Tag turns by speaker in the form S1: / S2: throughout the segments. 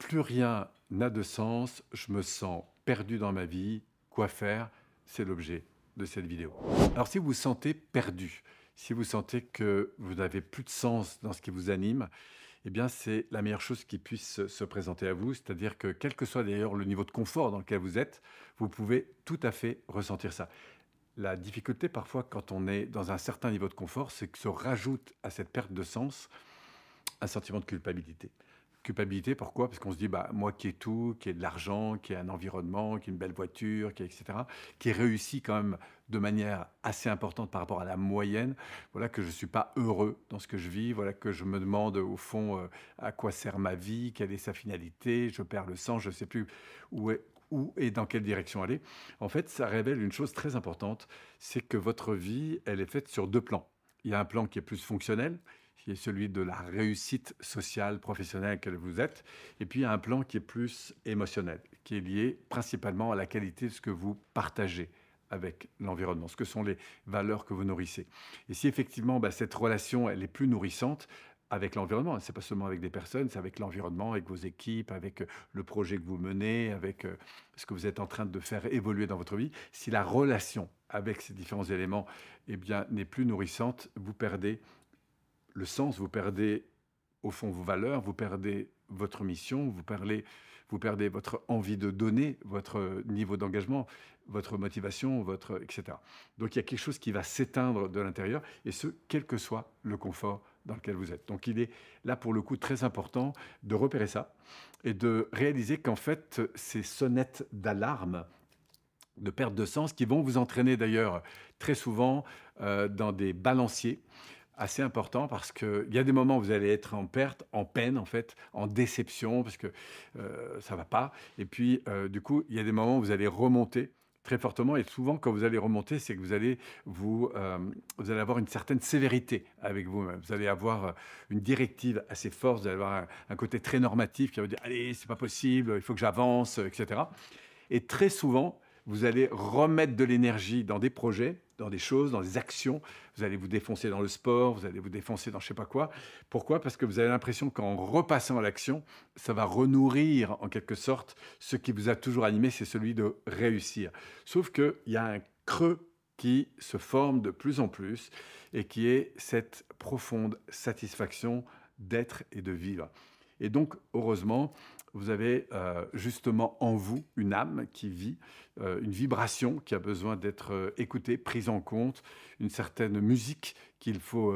S1: plus rien n'a de sens, je me sens perdu dans ma vie, quoi faire C'est l'objet de cette vidéo. Alors si vous vous sentez perdu, si vous sentez que vous n'avez plus de sens dans ce qui vous anime, eh bien c'est la meilleure chose qui puisse se présenter à vous, c'est-à-dire que quel que soit d'ailleurs le niveau de confort dans lequel vous êtes, vous pouvez tout à fait ressentir ça. La difficulté parfois quand on est dans un certain niveau de confort, c'est que se rajoute à cette perte de sens un sentiment de culpabilité. Culpabilité, pourquoi Parce qu'on se dit, bah, moi qui ai tout, qui ai de l'argent, qui ai un environnement, qui ai une belle voiture, qui etc., qui ai réussi quand même de manière assez importante par rapport à la moyenne, voilà que je ne suis pas heureux dans ce que je vis, voilà que je me demande au fond euh, à quoi sert ma vie, quelle est sa finalité, je perds le sens, je ne sais plus où où et dans quelle direction aller. En fait, ça révèle une chose très importante, c'est que votre vie, elle est faite sur deux plans. Il y a un plan qui est plus fonctionnel, qui est celui de la réussite sociale, professionnelle que vous êtes. Et puis, il y a un plan qui est plus émotionnel, qui est lié principalement à la qualité de ce que vous partagez avec l'environnement, ce que sont les valeurs que vous nourrissez. Et si effectivement bah, cette relation elle est plus nourrissante avec l'environnement, c'est pas seulement avec des personnes, c'est avec l'environnement, avec vos équipes, avec euh, le projet que vous menez, avec euh, ce que vous êtes en train de faire évoluer dans votre vie. Si la relation avec ces différents éléments eh bien n'est plus nourrissante, vous perdez le sens, vous perdez au fond vos valeurs, vous perdez votre mission, vous, vous perdez votre envie de donner, votre niveau d'engagement, votre motivation, votre, etc. Donc il y a quelque chose qui va s'éteindre de l'intérieur, et ce, quel que soit le confort dans lequel vous êtes. Donc il est là pour le coup très important de repérer ça et de réaliser qu'en fait, ces sonnettes d'alarme, de perte de sens, qui vont vous entraîner d'ailleurs très souvent euh, dans des balanciers, assez important parce qu'il y a des moments où vous allez être en perte, en peine en fait, en déception parce que ça euh, ça va pas. Et puis euh, du coup, il y a des moments où vous allez remonter très fortement et souvent quand vous allez remonter, c'est que vous allez vous, euh, vous allez avoir une certaine sévérité avec vous-même. Vous allez avoir une directive assez forte, vous allez avoir un, côté très normatif qui va vous dire allez, n'est pas possible, il faut que j'avance, etc. Et très souvent, vous allez remettre de l'énergie dans des projets, dans des choses, dans des actions. Vous allez vous défoncer dans le sport, vous allez vous défoncer dans je ne sais pas quoi. Pourquoi Parce que vous avez l'impression qu'en repassant à l'action, ça va renourrir en quelque sorte ce qui vous a toujours animé, c'est celui de réussir. Sauf qu'il y a un creux qui se forme de plus en plus et qui est cette profonde satisfaction d'être et de vivre. Et donc, heureusement, vous avez euh, justement en vous une âme qui vit, euh, une vibration qui a besoin d'être euh, écoutée, prise en compte, une certaine musique qu'il faut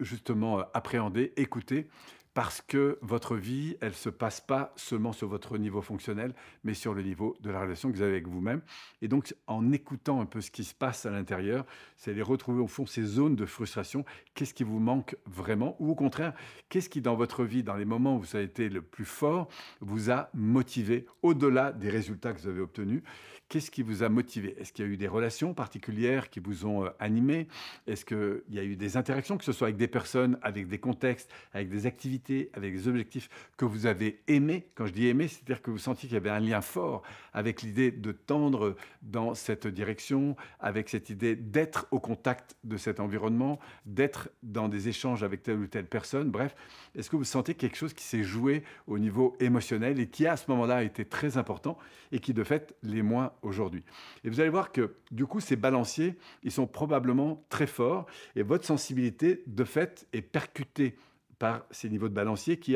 S1: justement appréhender, écouter parce que votre vie, elle ne se passe pas seulement sur votre niveau fonctionnel, mais sur le niveau de la relation que vous avez avec vous-même. Et donc, en écoutant un peu ce qui se passe à l'intérieur, c'est aller retrouver au fond ces zones de frustration. Qu'est-ce qui vous manque vraiment Ou au contraire, qu'est-ce qui, dans votre vie, dans les moments où ça a été le plus fort, vous a motivé au-delà des résultats que vous avez obtenus Qu'est-ce qui vous a motivé Est-ce qu'il y a eu des relations particulières qui vous ont euh, animé Est-ce qu'il y a eu des interactions, que ce soit avec des personnes, avec des contextes, avec des activités avec des objectifs que vous avez aimés. Quand je dis aimé, c'est-à-dire que vous sentiez qu'il y avait un lien fort avec l'idée de tendre dans cette direction, avec cette idée d'être au contact de cet environnement, d'être dans des échanges avec telle ou telle personne. Bref, est-ce que vous sentez quelque chose qui s'est joué au niveau émotionnel et qui à ce moment-là a été très important et qui de fait l'est moins aujourd'hui Et vous allez voir que du coup, ces balanciers, ils sont probablement très forts et votre sensibilité de fait est percutée par ces niveaux de balancier qui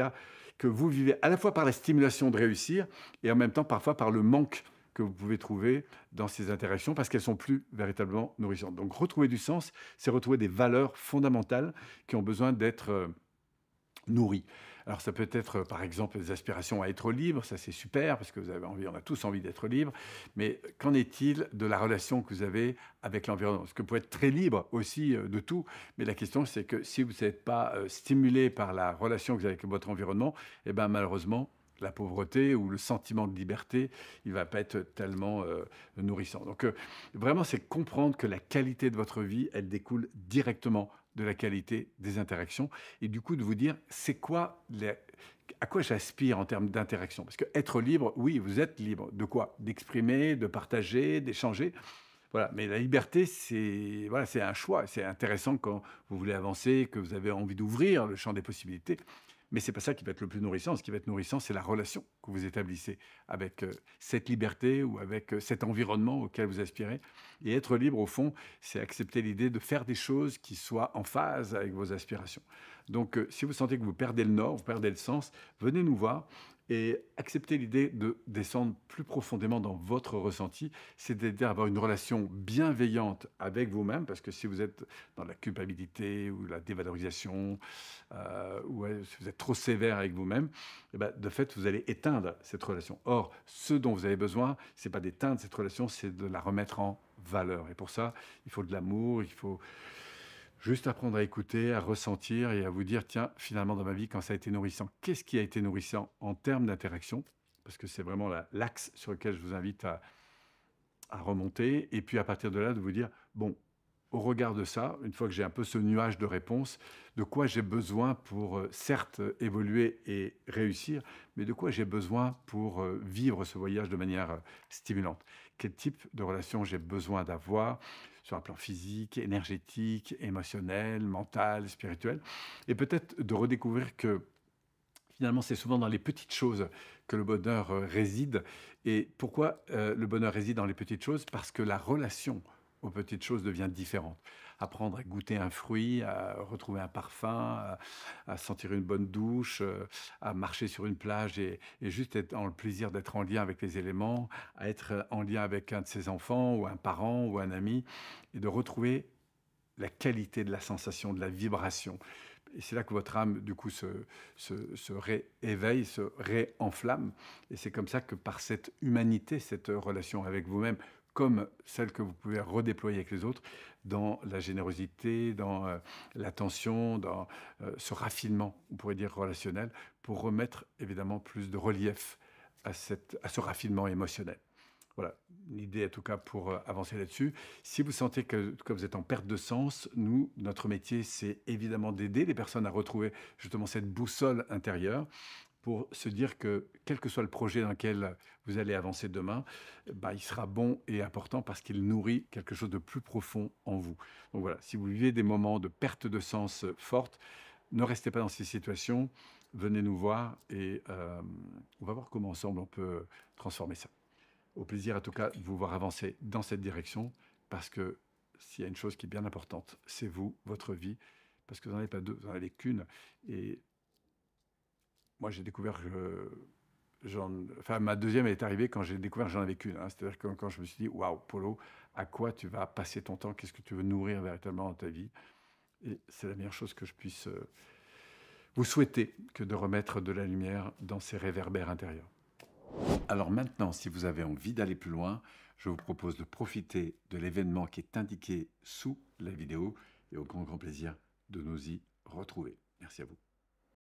S1: que vous vivez à la fois par la stimulation de réussir et en même temps parfois par le manque que vous pouvez trouver dans ces interactions parce qu'elles sont plus véritablement nourrissantes. Donc retrouver du sens, c'est retrouver des valeurs fondamentales qui ont besoin d'être euh, nourries. Alors ça peut être par exemple des aspirations à être libre, ça c'est super parce que vous avez envie, on a tous envie d'être libre, mais qu'en est-il de la relation que vous avez avec l'environnement Parce que vous pouvez être très libre aussi euh, de tout, mais la question c'est que si vous n'êtes pas euh, stimulé par la relation que vous avez avec votre environnement, et eh bien malheureusement la pauvreté ou le sentiment de liberté, il ne va pas être tellement euh, nourrissant. Donc vraiment, c'est comprendre que la qualité de votre vie, elle découle directement de la qualité des interactions et du coup de vous dire c'est quoi les, à quoi j'aspire en termes d'interaction parce que être libre oui vous êtes libre de quoi d'exprimer de partager d'échanger voilà mais la liberté c'est voilà c'est un choix c'est intéressant quand vous voulez avancer que vous avez envie d'ouvrir le champ des possibilités mais c'est pas ça qui va être le plus nourrissant. Ce qui va être nourrissant, c'est la relation que vous établissez avec euh, cette liberté ou avec euh, cet environnement auquel vous aspirez. Et être libre, au fond, c'est accepter l'idée de faire des choses qui soient en phase avec vos aspirations. Donc, euh, si vous sentez que vous perdez le nord, vous perdez le sens, venez nous voir et accepter l'idée de descendre plus profondément dans votre ressenti, c'est-à-dire avoir une relation bienveillante avec vous-même, parce que si vous êtes dans la culpabilité ou la dévalorisation, euh, ou si vous êtes trop sévère avec vous-même, eh ben, de fait, vous allez éteindre cette relation. Or, ce dont vous avez besoin, ce n'est pas d'éteindre cette relation, c'est de la remettre en valeur. Et pour ça, il faut de l'amour, il faut... Juste apprendre à écouter, à ressentir et à vous dire, tiens, finalement dans ma vie, quand ça a été nourrissant, qu'est-ce qui a été nourrissant en termes d'interaction Parce que c'est vraiment l'axe sur lequel je vous invite à, à remonter. Et puis à partir de là, de vous dire, bon, au regard de ça, une fois que j'ai un peu ce nuage de réponses, de quoi j'ai besoin pour, euh, certes, évoluer et réussir, mais de quoi j'ai besoin pour euh, vivre ce voyage de manière euh, stimulante Quel type de relation j'ai besoin d'avoir sur un plan physique, énergétique, émotionnel, mental, spirituel, et peut-être de redécouvrir que finalement, c'est souvent dans les petites choses que le bonheur euh, réside. Et pourquoi euh, le bonheur réside dans les petites choses Parce que la relation aux petites choses devient différente. Apprendre à goûter un fruit, à retrouver un parfum, à, sentir une bonne douche, euh, à marcher sur une plage et, juste être en le plaisir d'être en lien avec les éléments, à être en lien avec un de ses enfants ou un parent ou un ami et de retrouver la qualité de la sensation, de la vibration. Et c'est là que votre âme, du coup, se, se, se rééveille, se réenflamme. Et c'est comme ça que par cette humanité, cette relation avec vous-même, comme celle que vous pouvez redéployer avec les autres dans la générosité, dans euh, l'attention, dans euh, ce raffinement, on pourrait dire relationnel, pour remettre évidemment plus de relief à, à ce raffinement émotionnel. Voilà, l'idée en tout cas pour euh, avancer là-dessus. Si vous sentez que, que, vous êtes en perte de sens, nous, notre métier, c'est évidemment d'aider les personnes à retrouver justement cette boussole intérieure pour se dire que quel que soit le projet dans lequel vous allez avancer demain, bah, il sera bon et important parce qu'il nourrit quelque chose de plus profond en vous. Donc voilà, si vous vivez des moments de perte de sens euh, forte, ne restez pas dans ces situations, venez nous voir et euh, on va voir comment ensemble on peut transformer ça. Au plaisir en tout cas de vous voir avancer dans cette direction parce que s'il y a une chose qui est bien importante, c'est vous, votre vie, parce que vous n'en avez pas deux, vous n'en avez qu'une. Et moi j'ai découvert. que enfin, ma deuxième est arrivée quand j'ai découvert j'en avais qu'une. Hein. C'est-à-dire que quand je me suis dit, waouh, Polo, à quoi tu vas passer ton temps Qu'est-ce que tu veux nourrir véritablement dans ta vie Et c'est la meilleure chose que je puisse euh, vous souhaiter que de remettre de la lumière dans ces réverbères intérieurs. Alors maintenant, si vous avez envie d'aller plus loin, je vous propose de profiter de l'événement qui est indiqué sous la vidéo et au grand grand plaisir de nous y retrouver. Merci à vous.